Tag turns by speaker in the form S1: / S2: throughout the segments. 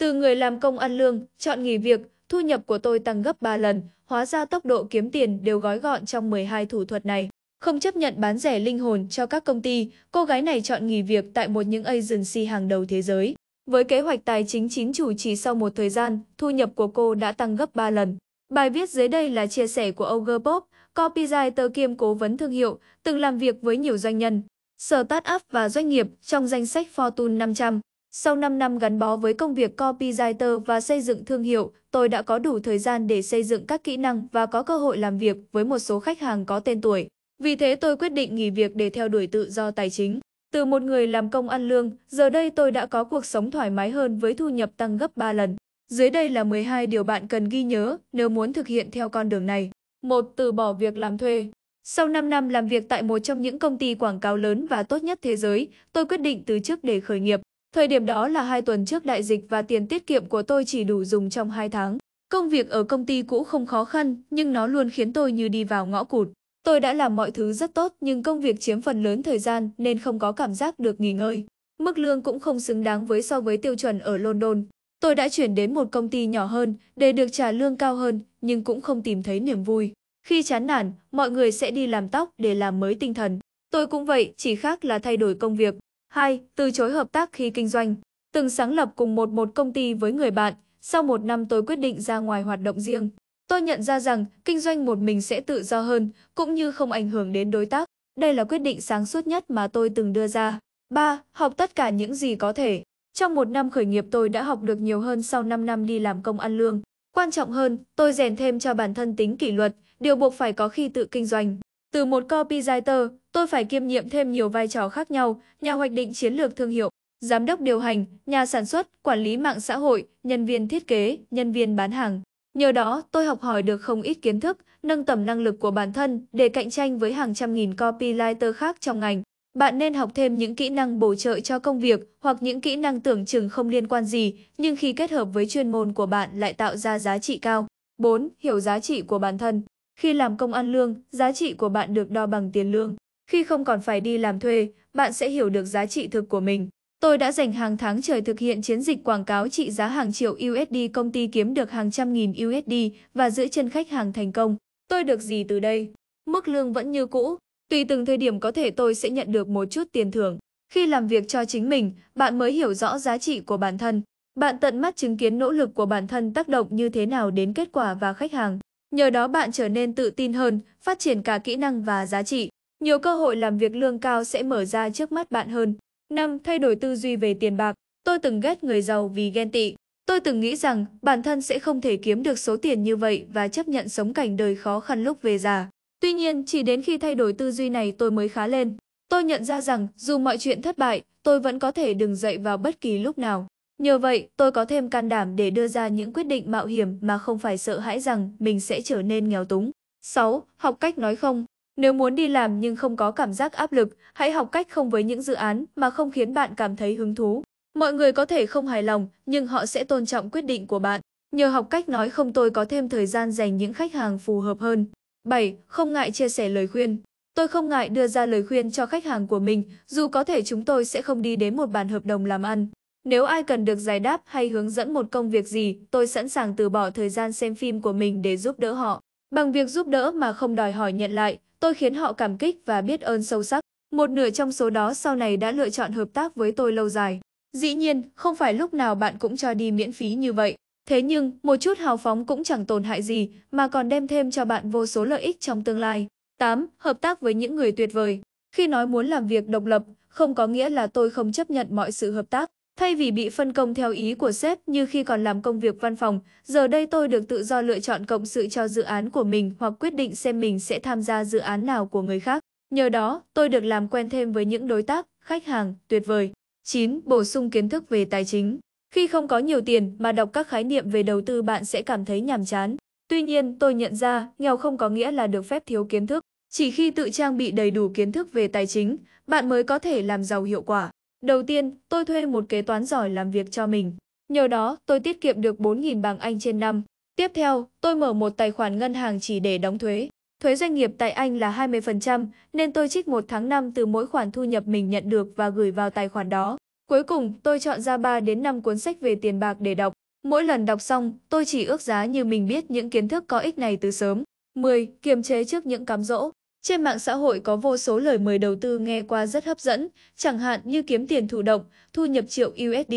S1: Từ người làm công ăn lương, chọn nghỉ việc, thu nhập của tôi tăng gấp 3 lần, hóa ra tốc độ kiếm tiền đều gói gọn trong 12 thủ thuật này. Không chấp nhận bán rẻ linh hồn cho các công ty, cô gái này chọn nghỉ việc tại một những agency hàng đầu thế giới. Với kế hoạch tài chính chính chủ chỉ sau một thời gian, thu nhập của cô đã tăng gấp 3 lần. Bài viết dưới đây là chia sẻ của Ogre Pop, copywriter kiêm cố vấn thương hiệu, từng làm việc với nhiều doanh nhân, startup và doanh nghiệp trong danh sách Fortune 500. Sau 5 năm gắn bó với công việc copywriter và xây dựng thương hiệu, tôi đã có đủ thời gian để xây dựng các kỹ năng và có cơ hội làm việc với một số khách hàng có tên tuổi. Vì thế tôi quyết định nghỉ việc để theo đuổi tự do tài chính. Từ một người làm công ăn lương, giờ đây tôi đã có cuộc sống thoải mái hơn với thu nhập tăng gấp 3 lần. Dưới đây là 12 điều bạn cần ghi nhớ nếu muốn thực hiện theo con đường này. Một, Từ bỏ việc làm thuê. Sau 5 năm làm việc tại một trong những công ty quảng cáo lớn và tốt nhất thế giới, tôi quyết định từ chức để khởi nghiệp. Thời điểm đó là hai tuần trước đại dịch và tiền tiết kiệm của tôi chỉ đủ dùng trong hai tháng. Công việc ở công ty cũ không khó khăn, nhưng nó luôn khiến tôi như đi vào ngõ cụt. Tôi đã làm mọi thứ rất tốt nhưng công việc chiếm phần lớn thời gian nên không có cảm giác được nghỉ ngơi. Mức lương cũng không xứng đáng với so với tiêu chuẩn ở London. Tôi đã chuyển đến một công ty nhỏ hơn để được trả lương cao hơn nhưng cũng không tìm thấy niềm vui. Khi chán nản, mọi người sẽ đi làm tóc để làm mới tinh thần. Tôi cũng vậy, chỉ khác là thay đổi công việc. 2. Từ chối hợp tác khi kinh doanh. Từng sáng lập cùng một một công ty với người bạn, sau một năm tôi quyết định ra ngoài hoạt động riêng. Tôi nhận ra rằng kinh doanh một mình sẽ tự do hơn, cũng như không ảnh hưởng đến đối tác. Đây là quyết định sáng suốt nhất mà tôi từng đưa ra. 3. Học tất cả những gì có thể. Trong một năm khởi nghiệp tôi đã học được nhiều hơn sau 5 năm đi làm công ăn lương. Quan trọng hơn, tôi rèn thêm cho bản thân tính kỷ luật, điều buộc phải có khi tự kinh doanh. Từ một copywriter, tôi phải kiêm nhiệm thêm nhiều vai trò khác nhau, nhà hoạch định chiến lược thương hiệu, giám đốc điều hành, nhà sản xuất, quản lý mạng xã hội, nhân viên thiết kế, nhân viên bán hàng. Nhờ đó, tôi học hỏi được không ít kiến thức, nâng tầm năng lực của bản thân để cạnh tranh với hàng trăm nghìn copywriter khác trong ngành. Bạn nên học thêm những kỹ năng bổ trợ cho công việc hoặc những kỹ năng tưởng chừng không liên quan gì, nhưng khi kết hợp với chuyên môn của bạn lại tạo ra giá trị cao. 4. Hiểu giá trị của bản thân khi làm công ăn lương, giá trị của bạn được đo bằng tiền lương. Khi không còn phải đi làm thuê, bạn sẽ hiểu được giá trị thực của mình. Tôi đã dành hàng tháng trời thực hiện chiến dịch quảng cáo trị giá hàng triệu USD công ty kiếm được hàng trăm nghìn USD và giữ chân khách hàng thành công. Tôi được gì từ đây? Mức lương vẫn như cũ. Tùy từng thời điểm có thể tôi sẽ nhận được một chút tiền thưởng. Khi làm việc cho chính mình, bạn mới hiểu rõ giá trị của bản thân. Bạn tận mắt chứng kiến nỗ lực của bản thân tác động như thế nào đến kết quả và khách hàng. Nhờ đó bạn trở nên tự tin hơn, phát triển cả kỹ năng và giá trị. Nhiều cơ hội làm việc lương cao sẽ mở ra trước mắt bạn hơn. 5. Thay đổi tư duy về tiền bạc. Tôi từng ghét người giàu vì ghen tị. Tôi từng nghĩ rằng bản thân sẽ không thể kiếm được số tiền như vậy và chấp nhận sống cảnh đời khó khăn lúc về già. Tuy nhiên, chỉ đến khi thay đổi tư duy này tôi mới khá lên. Tôi nhận ra rằng dù mọi chuyện thất bại, tôi vẫn có thể đừng dậy vào bất kỳ lúc nào. Nhờ vậy, tôi có thêm can đảm để đưa ra những quyết định mạo hiểm mà không phải sợ hãi rằng mình sẽ trở nên nghèo túng. 6. Học cách nói không. Nếu muốn đi làm nhưng không có cảm giác áp lực, hãy học cách không với những dự án mà không khiến bạn cảm thấy hứng thú. Mọi người có thể không hài lòng, nhưng họ sẽ tôn trọng quyết định của bạn. Nhờ học cách nói không tôi có thêm thời gian dành những khách hàng phù hợp hơn. 7. Không ngại chia sẻ lời khuyên. Tôi không ngại đưa ra lời khuyên cho khách hàng của mình, dù có thể chúng tôi sẽ không đi đến một bàn hợp đồng làm ăn. Nếu ai cần được giải đáp hay hướng dẫn một công việc gì, tôi sẵn sàng từ bỏ thời gian xem phim của mình để giúp đỡ họ. Bằng việc giúp đỡ mà không đòi hỏi nhận lại, tôi khiến họ cảm kích và biết ơn sâu sắc. Một nửa trong số đó sau này đã lựa chọn hợp tác với tôi lâu dài. Dĩ nhiên, không phải lúc nào bạn cũng cho đi miễn phí như vậy. Thế nhưng, một chút hào phóng cũng chẳng tổn hại gì, mà còn đem thêm cho bạn vô số lợi ích trong tương lai. 8. Hợp tác với những người tuyệt vời Khi nói muốn làm việc độc lập, không có nghĩa là tôi không chấp nhận mọi sự hợp tác. Thay vì bị phân công theo ý của sếp như khi còn làm công việc văn phòng, giờ đây tôi được tự do lựa chọn cộng sự cho dự án của mình hoặc quyết định xem mình sẽ tham gia dự án nào của người khác. Nhờ đó, tôi được làm quen thêm với những đối tác, khách hàng, tuyệt vời. 9. Bổ sung kiến thức về tài chính Khi không có nhiều tiền mà đọc các khái niệm về đầu tư bạn sẽ cảm thấy nhàm chán. Tuy nhiên, tôi nhận ra nghèo không có nghĩa là được phép thiếu kiến thức. Chỉ khi tự trang bị đầy đủ kiến thức về tài chính, bạn mới có thể làm giàu hiệu quả. Đầu tiên, tôi thuê một kế toán giỏi làm việc cho mình. Nhờ đó, tôi tiết kiệm được 4.000 bảng Anh trên năm. Tiếp theo, tôi mở một tài khoản ngân hàng chỉ để đóng thuế. Thuế doanh nghiệp tại Anh là 20%, nên tôi trích một tháng năm từ mỗi khoản thu nhập mình nhận được và gửi vào tài khoản đó. Cuối cùng, tôi chọn ra 3 đến 5 cuốn sách về tiền bạc để đọc. Mỗi lần đọc xong, tôi chỉ ước giá như mình biết những kiến thức có ích này từ sớm. 10. Kiềm chế trước những cám dỗ. Trên mạng xã hội có vô số lời mời đầu tư nghe qua rất hấp dẫn, chẳng hạn như kiếm tiền thụ động, thu nhập triệu USD,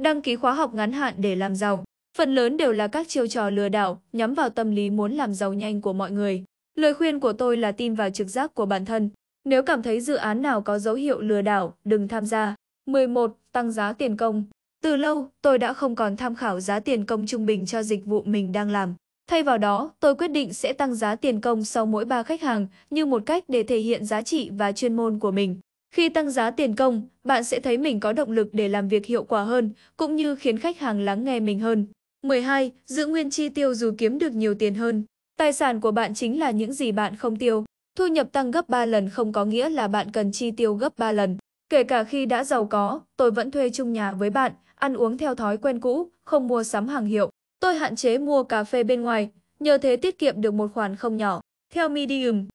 S1: đăng ký khóa học ngắn hạn để làm giàu. Phần lớn đều là các chiêu trò lừa đảo nhắm vào tâm lý muốn làm giàu nhanh của mọi người. Lời khuyên của tôi là tin vào trực giác của bản thân. Nếu cảm thấy dự án nào có dấu hiệu lừa đảo, đừng tham gia. 11. Tăng giá tiền công Từ lâu, tôi đã không còn tham khảo giá tiền công trung bình cho dịch vụ mình đang làm. Thay vào đó, tôi quyết định sẽ tăng giá tiền công sau mỗi 3 khách hàng như một cách để thể hiện giá trị và chuyên môn của mình. Khi tăng giá tiền công, bạn sẽ thấy mình có động lực để làm việc hiệu quả hơn, cũng như khiến khách hàng lắng nghe mình hơn. 12. Giữ nguyên chi tiêu dù kiếm được nhiều tiền hơn. Tài sản của bạn chính là những gì bạn không tiêu. Thu nhập tăng gấp 3 lần không có nghĩa là bạn cần chi tiêu gấp 3 lần. Kể cả khi đã giàu có, tôi vẫn thuê chung nhà với bạn, ăn uống theo thói quen cũ, không mua sắm hàng hiệu. Tôi hạn chế mua cà phê bên ngoài, nhờ thế tiết kiệm được một khoản không nhỏ. Theo Medium,